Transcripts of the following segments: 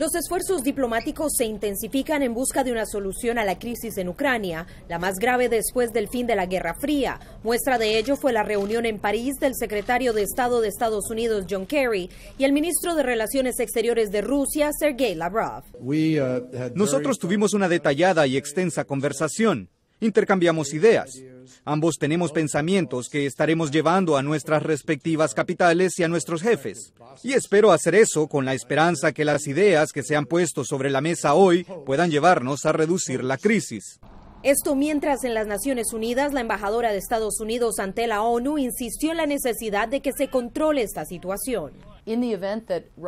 Los esfuerzos diplomáticos se intensifican en busca de una solución a la crisis en Ucrania, la más grave después del fin de la Guerra Fría. Muestra de ello fue la reunión en París del secretario de Estado de Estados Unidos, John Kerry, y el ministro de Relaciones Exteriores de Rusia, Sergei Lavrov. Uh, Nosotros tuvimos una detallada y extensa conversación intercambiamos ideas. Ambos tenemos pensamientos que estaremos llevando a nuestras respectivas capitales y a nuestros jefes. Y espero hacer eso con la esperanza que las ideas que se han puesto sobre la mesa hoy puedan llevarnos a reducir la crisis. Esto mientras en las Naciones Unidas la embajadora de Estados Unidos ante la ONU insistió en la necesidad de que se controle esta situación.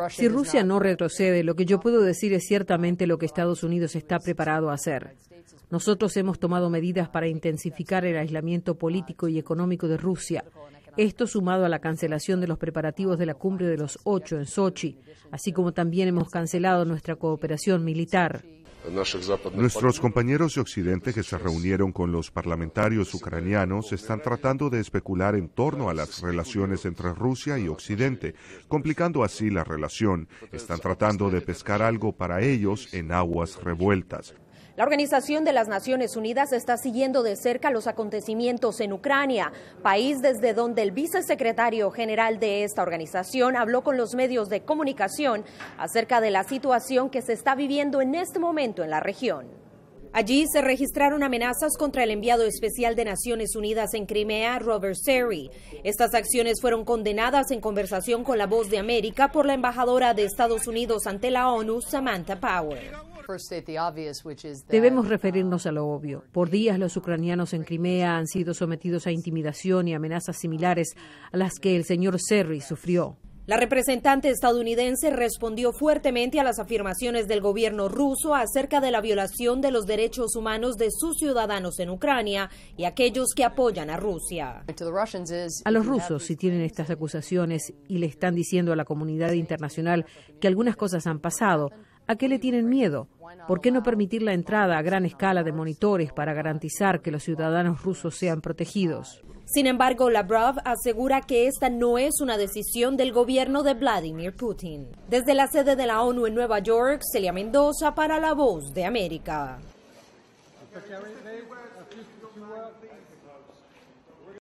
Si Rusia no retrocede, lo que yo puedo decir es ciertamente lo que Estados Unidos está preparado a hacer. Nosotros hemos tomado medidas para intensificar el aislamiento político y económico de Rusia. Esto sumado a la cancelación de los preparativos de la cumbre de los ocho en Sochi, así como también hemos cancelado nuestra cooperación militar. Nuestros compañeros de Occidente que se reunieron con los parlamentarios ucranianos están tratando de especular en torno a las relaciones entre Rusia y Occidente, complicando así la relación. Están tratando de pescar algo para ellos en aguas revueltas. La Organización de las Naciones Unidas está siguiendo de cerca los acontecimientos en Ucrania, país desde donde el vicesecretario general de esta organización habló con los medios de comunicación acerca de la situación que se está viviendo en este momento en la región. Allí se registraron amenazas contra el enviado especial de Naciones Unidas en Crimea, Robert Seri. Estas acciones fueron condenadas en conversación con La Voz de América por la embajadora de Estados Unidos ante la ONU, Samantha Power. Debemos um, referirnos a lo obvio. Por días los ucranianos en Crimea han sido sometidos a intimidación y amenazas similares a las que el señor Serry sufrió. La representante estadounidense respondió fuertemente a las afirmaciones del gobierno ruso acerca de la violación de los derechos humanos de sus ciudadanos en Ucrania y aquellos que apoyan a Rusia. A los rusos, si tienen estas acusaciones y le están diciendo a la comunidad internacional que algunas cosas han pasado, ¿A qué le tienen miedo? ¿Por qué no permitir la entrada a gran escala de monitores para garantizar que los ciudadanos rusos sean protegidos? Sin embargo, Lavrov asegura que esta no es una decisión del gobierno de Vladimir Putin. Desde la sede de la ONU en Nueva York, Celia Mendoza para La Voz de América.